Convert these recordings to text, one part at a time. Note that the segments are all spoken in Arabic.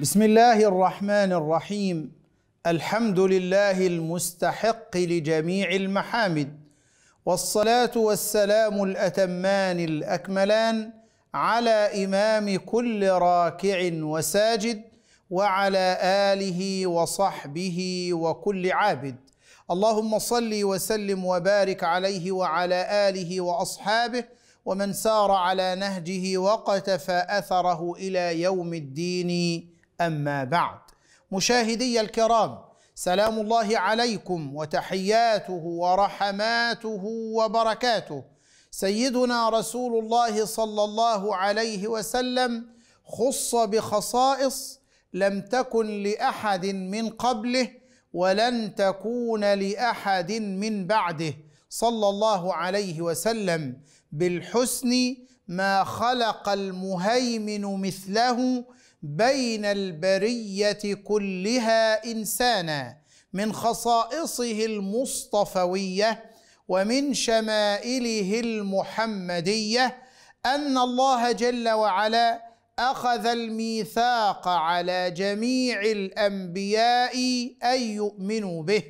بسم الله الرحمن الرحيم الحمد لله المستحق لجميع المحامد والصلاه والسلام الاتمان الاكملان على امام كل راكع وساجد وعلى اله وصحبه وكل عابد اللهم صل وسلم وبارك عليه وعلى اله واصحابه ومن سار على نهجه وقتفى اثره الى يوم الدين أما بعد مشاهدي الكرام سلام الله عليكم وتحياته ورحماته وبركاته سيدنا رسول الله صلى الله عليه وسلم خص بخصائص لم تكن لأحد من قبله ولن تكون لأحد من بعده صلى الله عليه وسلم بالحسن ما خلق المهيمن مثله بين البريه كلها انسانا من خصائصه المصطفويه ومن شمائله المحمديه ان الله جل وعلا اخذ الميثاق على جميع الانبياء ان يؤمنوا به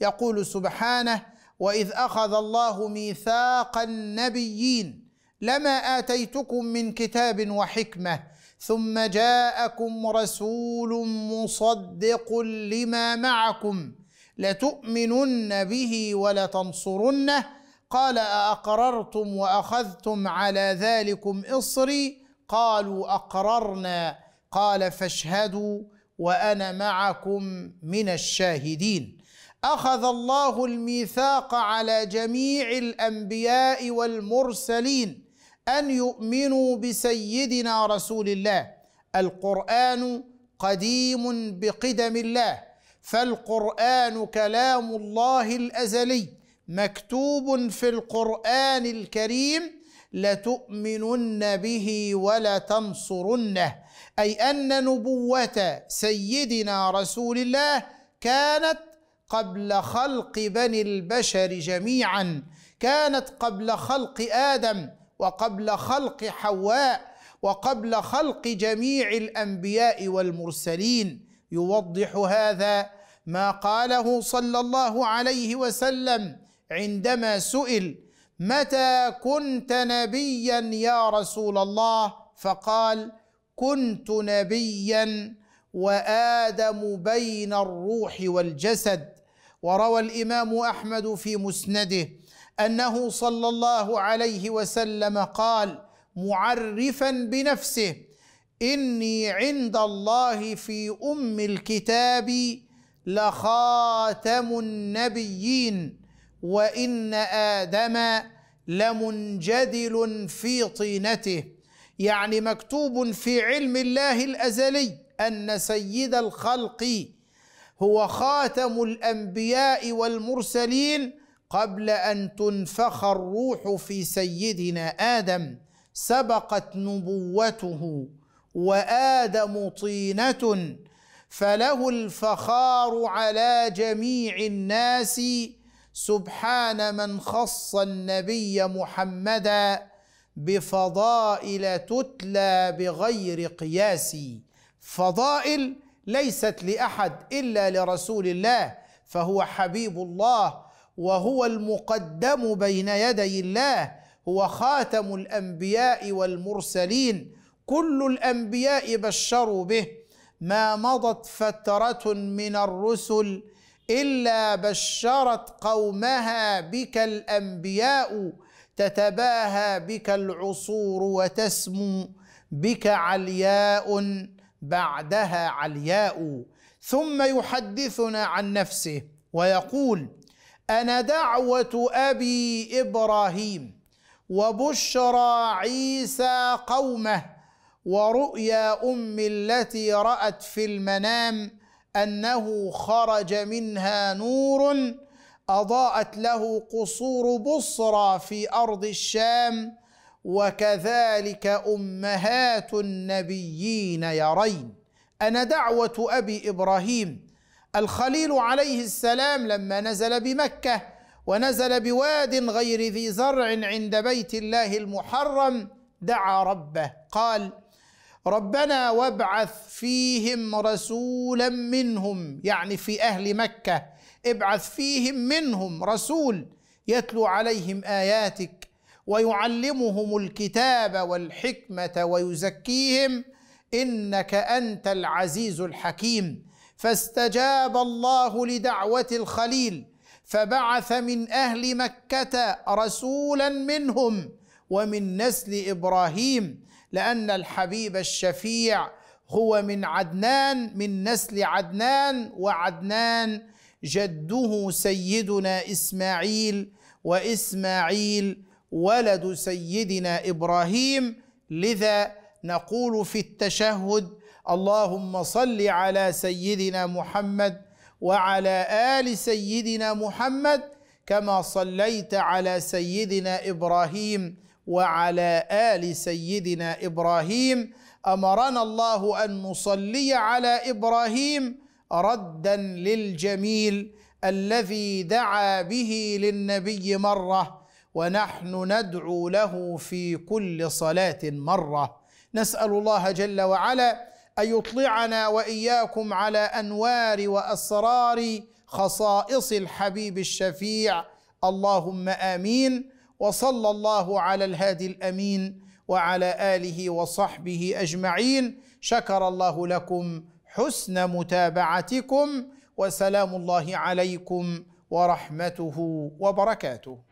يقول سبحانه واذ اخذ الله ميثاق النبيين لما اتيتكم من كتاب وحكمه ثم جاءكم رسول مصدق لما معكم لتؤمنن به ولتنصرنه قال أأقررتم وأخذتم على ذلكم إصري قالوا أقررنا قال فاشهدوا وأنا معكم من الشاهدين أخذ الله الميثاق على جميع الأنبياء والمرسلين ان يؤمنوا بسيدنا رسول الله القران قديم بقدم الله فالقران كلام الله الازلي مكتوب في القران الكريم لتؤمنن به ولتنصرنه اي ان نبوه سيدنا رسول الله كانت قبل خلق بني البشر جميعا كانت قبل خلق ادم وقبل خلق حواء وقبل خلق جميع الانبياء والمرسلين يوضح هذا ما قاله صلى الله عليه وسلم عندما سئل متى كنت نبيا يا رسول الله فقال كنت نبيا وادم بين الروح والجسد وروى الامام احمد في مسنده انه صلى الله عليه وسلم قال معرفا بنفسه اني عند الله في ام الكتاب لخاتم النبيين وان ادم لمنجدل في طينته يعني مكتوب في علم الله الازلي ان سيد الخلق هو خاتم الانبياء والمرسلين قبل ان تنفخ الروح في سيدنا ادم سبقت نبوته وادم طينه فله الفخار على جميع الناس سبحان من خص النبي محمدا بفضائل تتلى بغير قياس فضائل ليست لاحد الا لرسول الله فهو حبيب الله وهو المقدم بين يدي الله هو خاتم الانبياء والمرسلين كل الانبياء بشروا به ما مضت فتره من الرسل الا بشرت قومها بك الانبياء تتباهى بك العصور وتسمو بك علياء بعدها علياء ثم يحدثنا عن نفسه ويقول انا دعوه ابي ابراهيم وبشرى عيسى قومه ورؤيا امي التي رات في المنام انه خرج منها نور اضاءت له قصور بصرى في ارض الشام وكذلك امهات النبيين يرين انا دعوه ابي ابراهيم الخليل عليه السلام لما نزل بمكة ونزل بواد غير ذي زرع عند بيت الله المحرم دعا ربه قال ربنا وابعث فيهم رسولا منهم يعني في اهل مكه ابعث فيهم منهم رسول يتلو عليهم اياتك ويعلمهم الكتاب والحكمه ويزكيهم انك انت العزيز الحكيم فاستجاب الله لدعوة الخليل فبعث من أهل مكة رسولا منهم ومن نسل إبراهيم لأن الحبيب الشفيع هو من عدنان من نسل عدنان وعدنان جده سيدنا إسماعيل وإسماعيل ولد سيدنا إبراهيم لذا نقول في التشهد اللهم صل على سيدنا محمد وعلى ال سيدنا محمد كما صليت على سيدنا ابراهيم وعلى ال سيدنا ابراهيم امرنا الله ان نصلي على ابراهيم ردا للجميل الذي دعا به للنبي مره ونحن ندعو له في كل صلاه مره نسال الله جل وعلا أن يطلعنا وإياكم على أنوار وأسرار خصائص الحبيب الشفيع اللهم آمين وصلى الله على الهادي الأمين وعلى آله وصحبه أجمعين شكر الله لكم حسن متابعتكم وسلام الله عليكم ورحمته وبركاته